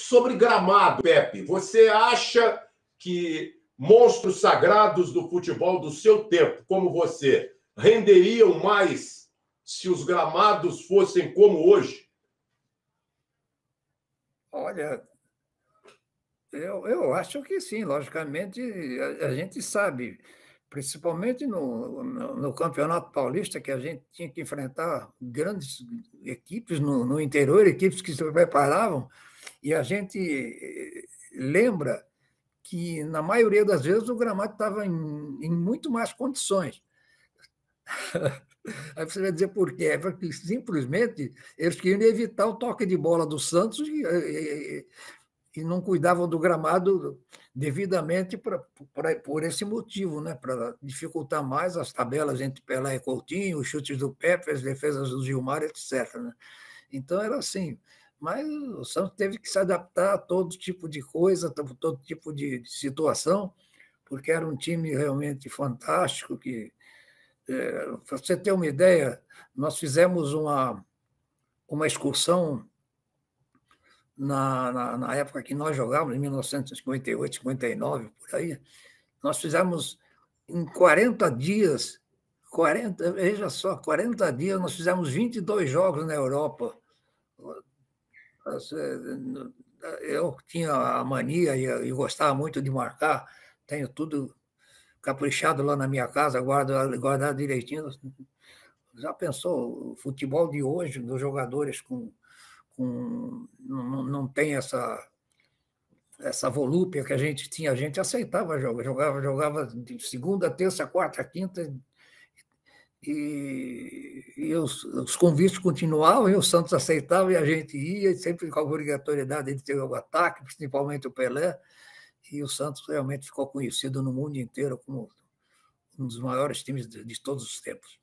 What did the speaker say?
sobre gramado, Pepe, você acha que monstros sagrados do futebol do seu tempo, como você, renderiam mais se os gramados fossem como hoje? Olha, eu, eu acho que sim, logicamente, a, a gente sabe, principalmente no, no, no, Campeonato Paulista, que a gente tinha que enfrentar grandes equipes no, no interior, equipes que se preparavam e a gente eh, eh, lembra que, na maioria das vezes, o gramado estava em, em muito mais condições. Aí você vai dizer por quê? É porque simplesmente eles queriam evitar o toque de bola do Santos e, e, eh, e não cuidavam do gramado devidamente pra, pra, por esse motivo, né? para dificultar mais as tabelas entre Pelé e Coutinho, os chutes do Pepe, as defesas do Gilmar, etc. Né? Então era assim, mas o Santos teve que se adaptar a todo tipo de coisa, todo tipo de, de situação, porque era um time realmente fantástico. Que, é, para você ter uma ideia, nós fizemos uma, uma excursão na, na, na, época que nós jogávamos, em 1958, 59, por aí, nós fizemos em 40 dias, 40, veja só, 40 dias, nós fizemos 22 jogos na Europa, é, é, eu tinha a mania e gostava muito de marcar, tenho tudo caprichado lá na minha casa, guardado, guardado direitinho. Já pensou, o futebol de hoje, dos jogadores com, com não, não tem essa essa volúpia que a gente tinha, a gente aceitava jogar, jogava, jogava de segunda, terça, quarta, quinta, e, e os, os, convites continuavam, e o Santos aceitava e a gente ia, e sempre com a obrigatoriedade de ter o ataque, principalmente o Pelé, e o Santos realmente ficou conhecido no mundo inteiro como um dos maiores times de, de todos os tempos.